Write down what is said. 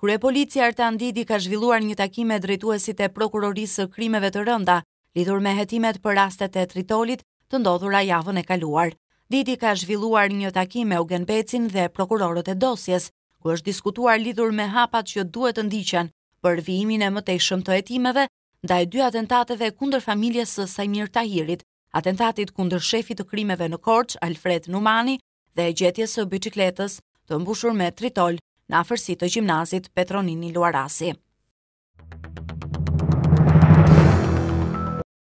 Kure policia Artan Didi ka zhvilluar një takime drejtuesit e prokurorisë krimeve të rënda, lidhur me hetimet për rastet e tritolit të ndodhura javën e kaluar. Didi ka zhvilluar një takime u genbecin dhe prokurorët e dosjes, ku është diskutuar lidhur me hapat që duhet të ndiqen për vijimin e mëtej shumë të hetimeve, nda e dy atentateve kunder familjes së Sajmir Tahirit, atentatit kunder shefit të krimeve në Korç, Alfred Numani, dhe e gjetjes së bicikletës të mbushur me tritol në afërsi të gjimnazit Petronini Luarasi.